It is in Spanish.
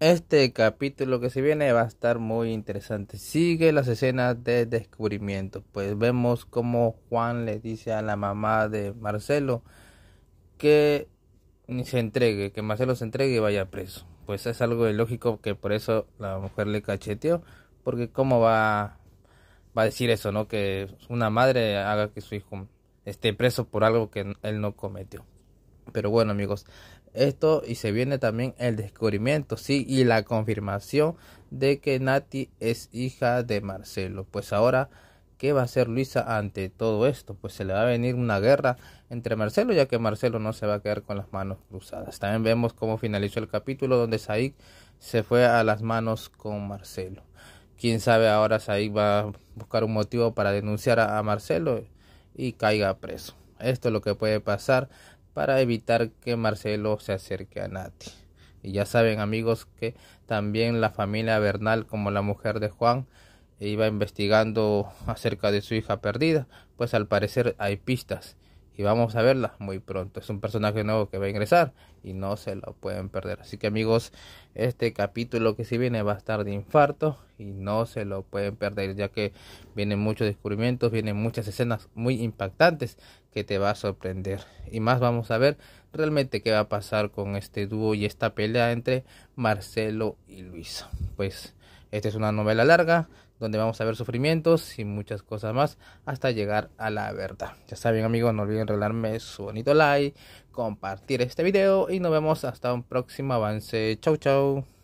Este capítulo que se viene va a estar muy interesante. Sigue las escenas de descubrimiento. Pues vemos como Juan le dice a la mamá de Marcelo que se entregue, que Marcelo se entregue y vaya preso. Pues es algo lógico que por eso la mujer le cacheteó, porque cómo va, va a decir eso, ¿no? Que una madre haga que su hijo esté preso por algo que él no cometió. Pero bueno amigos, esto y se viene también el descubrimiento, sí, y la confirmación de que Nati es hija de Marcelo. Pues ahora, ¿qué va a hacer Luisa ante todo esto? Pues se le va a venir una guerra entre Marcelo, ya que Marcelo no se va a quedar con las manos cruzadas. También vemos cómo finalizó el capítulo donde Said se fue a las manos con Marcelo. Quién sabe ahora Said va a buscar un motivo para denunciar a Marcelo y caiga preso. Esto es lo que puede pasar para evitar que Marcelo se acerque a Nati. Y ya saben amigos que también la familia Bernal como la mujer de Juan iba investigando acerca de su hija perdida, pues al parecer hay pistas y vamos a verla muy pronto. Es un personaje nuevo que va a ingresar y no se lo pueden perder. Así que amigos, este capítulo que si viene va a estar de infarto y no se lo pueden perder ya que vienen muchos descubrimientos, vienen muchas escenas muy impactantes que te va a sorprender. Y más vamos a ver realmente qué va a pasar con este dúo y esta pelea entre Marcelo y Luis. Pues esta es una novela larga donde vamos a ver sufrimientos y muchas cosas más hasta llegar a la verdad. Ya saben amigos, no olviden regalarme su bonito like, compartir este video y nos vemos hasta un próximo avance. Chau chau.